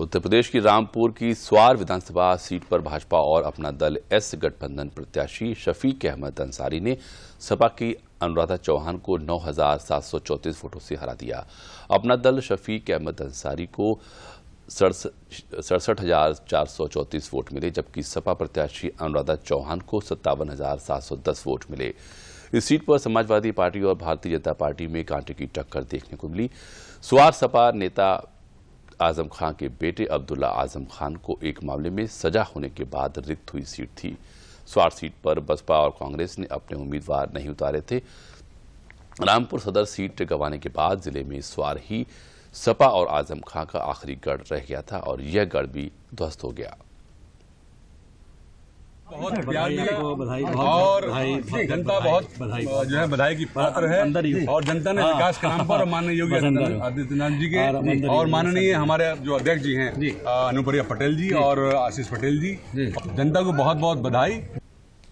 उत्तर प्रदेश की रामपुर की स्वार विधानसभा सीट पर भाजपा और अपना दल एस गठबंधन प्रत्याशी शफीक अहमद अंसारी ने सपा की अनुराधा चौहान को नौ वोटों से हरा दिया अपना दल शफीक अहमद अंसारी को सड़सठ हजार चार सौ चौंतीस वोट मिले जबकि सपा प्रत्याशी अनुराधा चौहान को सत्तावन हजार सात सौ दस वोट मिले इस सीट पर समाजवादी पार्टी और भारतीय जनता पार्टी में कांटे की टक्कर देखने को मिली स्वार सपा नेता आजम खां के बेटे अब्दुल्ला आजम खान को एक मामले में सजा होने के बाद रिक्त हुई सीट थी स्वार सीट पर बसपा और कांग्रेस ने अपने उम्मीदवार नहीं उतारे थे रामपुर सदर सीट गंवाने के बाद जिले में स्वार ही सपा और आजम खां का आखिरी गढ़ रह गया था और यह गढ़ भी ध्वस्त हो गया बहुत प्यार और हाँ, जनता बहुत जो है बधाई की पात्र है और जनता ने हाँ। विकास के नाम पर माननीय योगी आदित्यनाथ जी के और माननीय हमारे जो अध्यक्ष जी हैं अनुप्रिया पटेल जी और आशीष पटेल जी जनता को बहुत बहुत बधाई